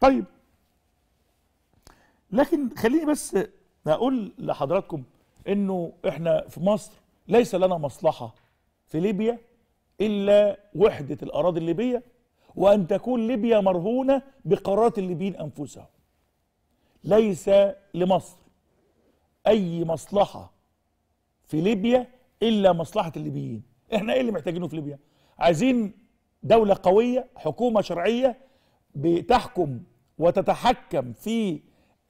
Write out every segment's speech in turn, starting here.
طيب لكن خليني بس اقول لحضراتكم انه احنا في مصر ليس لنا مصلحه في ليبيا الا وحده الاراضي الليبيه وان تكون ليبيا مرهونه بقرارات الليبيين انفسهم ليس لمصر اي مصلحه في ليبيا الا مصلحه الليبيين احنا ايه اللي محتاجينه في ليبيا عايزين دوله قويه حكومه شرعيه بتحكم وتتحكم في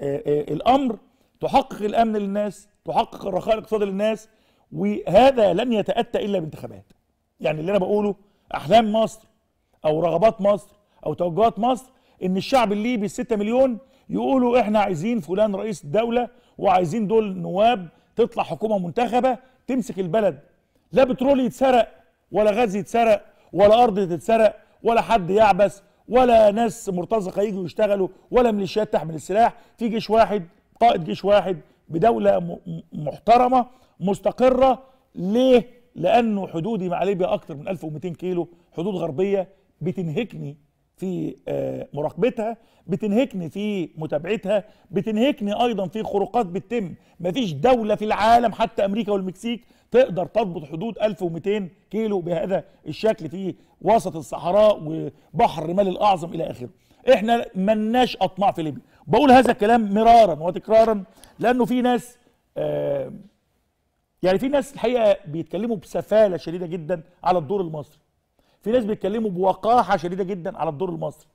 آه، آه، الامر تحقق الامن للناس تحقق الرخاء الاقتصادي للناس وهذا لن يتاتى الا بانتخابات يعني اللي انا بقوله احلام مصر او رغبات مصر او توجهات مصر ان الشعب الليبي الستة مليون يقولوا احنا عايزين فلان رئيس الدوله وعايزين دول نواب تطلع حكومه منتخبه تمسك البلد لا بترول يتسرق ولا غاز يتسرق ولا ارض تتسرق ولا حد يعبث ولا ناس مرتزقه يجوا يشتغلوا ولا ميليشيات تحمل السلاح في جيش واحد قائد جيش واحد بدوله محترمه مستقره ليه؟ لانه حدودي مع ليبيا اكتر من 1200 كيلو حدود غربيه بتنهكني في آه، مراقبتها بتنهكني في متابعتها بتنهكني ايضا في خروقات بتتم مفيش دوله في العالم حتى امريكا والمكسيك تقدر تضبط حدود 1200 كيلو بهذا الشكل في وسط الصحراء وبحر الرمال الاعظم الى اخره احنا مناش اطماع في ليبيا بقول هذا الكلام مرارا وتكرارا لانه في ناس آه، يعني في ناس الحقيقه بيتكلموا بسفاله شديده جدا على الدور المصري في ناس بيتكلموا بوقاحه شديده جدا على الدور المصري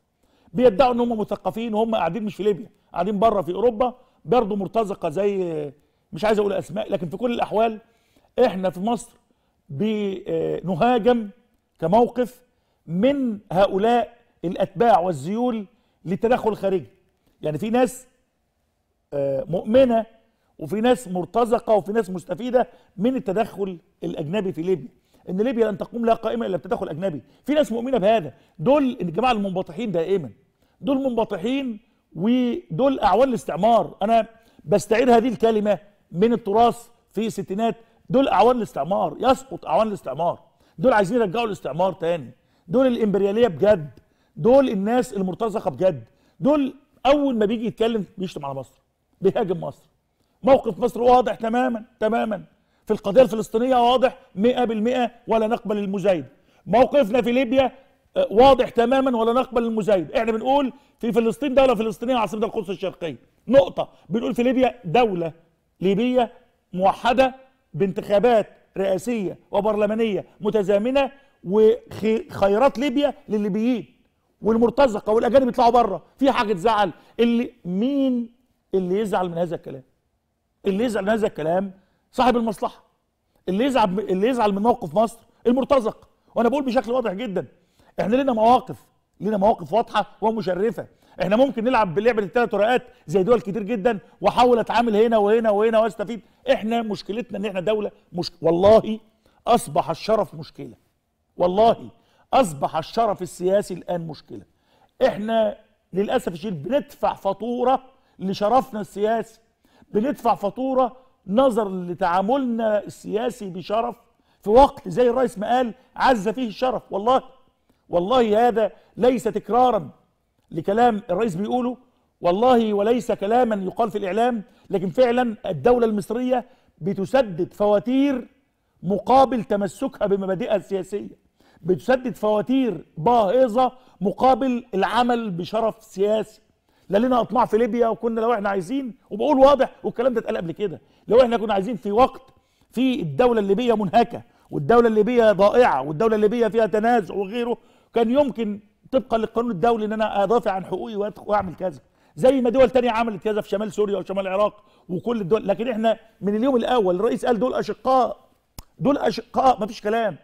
بيدعوا ان هم مثقفين وهم قاعدين مش في ليبيا قاعدين بره في اوروبا برضه مرتزقه زي مش عايز اقول اسماء لكن في كل الاحوال احنا في مصر بنهاجم آه، كموقف من هؤلاء الاتباع والزيول للتدخل الخارجي يعني في ناس آه، مؤمنه وفي ناس مرتزقه وفي ناس مستفيده من التدخل الاجنبي في ليبيا ان ليبيا لن تقوم لها قائمه الا بتدخل اجنبي في ناس مؤمنه بهذا دول الجماعه المنبطحين دائما دول منبطحين ودول اعوان الاستعمار انا بستعير هذه الكلمه من التراث في ستينات دول اعوان الاستعمار يسقط اعوان الاستعمار دول عايزين يرجعوا الاستعمار تاني دول الامبرياليه بجد دول الناس المرتزقه بجد دول اول ما بيجي يتكلم بيشتم على مصر بيهاجم مصر موقف مصر واضح تماما تماما في القضية الفلسطينية واضح 100% ولا نقبل المزايد موقفنا في ليبيا آه، واضح تماما ولا نقبل المزايد احنا بنقول في فلسطين دولة فلسطينية عاصمة القدس الشرقية نقطة بنقول في ليبيا دولة ليبية موحدة بانتخابات رئاسية وبرلمانية متزامنة وخيرات ليبيا للليبيين والمرتزقة والأجانب يطلعوا بره في حاجة تزعل اللي مين اللي يزعل من هذا الكلام اللي يزعل من هذا الكلام صاحب المصلحه اللي يزعل اللي يزعل من موقف مصر المرتزق وانا بقول بشكل واضح جدا احنا لنا مواقف لنا مواقف واضحه ومشرفه احنا ممكن نلعب بلعبه الثلاث ورقات زي دول كتير جدا واحاول اتعامل هنا وهنا وهنا واستفيد احنا مشكلتنا ان احنا دوله مش والله اصبح الشرف مشكله والله اصبح الشرف السياسي الان مشكله احنا للاسف الشديد بندفع فاتوره لشرفنا السياسي بندفع فاتوره نظرا لتعاملنا السياسي بشرف في وقت زي الرئيس ما قال عز فيه الشرف والله والله هذا ليس تكرارا لكلام الرئيس بيقوله والله وليس كلاما يقال في الإعلام لكن فعلا الدولة المصرية بتسدد فواتير مقابل تمسكها بمبادئها السياسية بتسدد فواتير باهظة مقابل العمل بشرف سياسي لا لنا اطماع في ليبيا وكنا لو احنا عايزين وبقول واضح والكلام ده اتقال قبل كده لو احنا كنا عايزين في وقت في الدوله الليبيه منهكه والدوله الليبيه ضائعه والدوله الليبيه فيها تنازع وغيره كان يمكن طبقا للقانون الدولي ان انا ادافع عن حقوقي واعمل كذا زي ما دول تانية عملت كذا في شمال سوريا وشمال العراق وكل الدول لكن احنا من اليوم الاول الرئيس قال دول اشقاء دول اشقاء مفيش كلام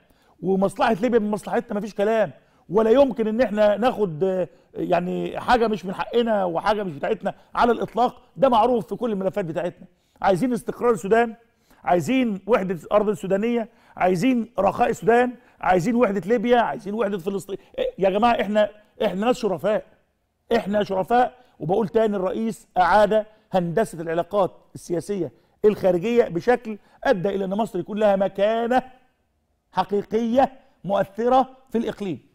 ومصلحه ليبيا من مصلحتنا مفيش كلام ولا يمكن ان احنا ناخد يعني حاجه مش من حقنا وحاجه مش بتاعتنا على الاطلاق ده معروف في كل الملفات بتاعتنا عايزين استقرار السودان عايزين وحده الارض السودانيه عايزين رخاء السودان عايزين وحده ليبيا عايزين وحده فلسطين إيه، يا جماعه احنا احنا ناس شرفاء احنا شرفاء وبقول تاني الرئيس اعاد هندسه العلاقات السياسيه الخارجيه بشكل ادى الى ان مصر يكون لها مكانه حقيقيه مؤثره في الاقليم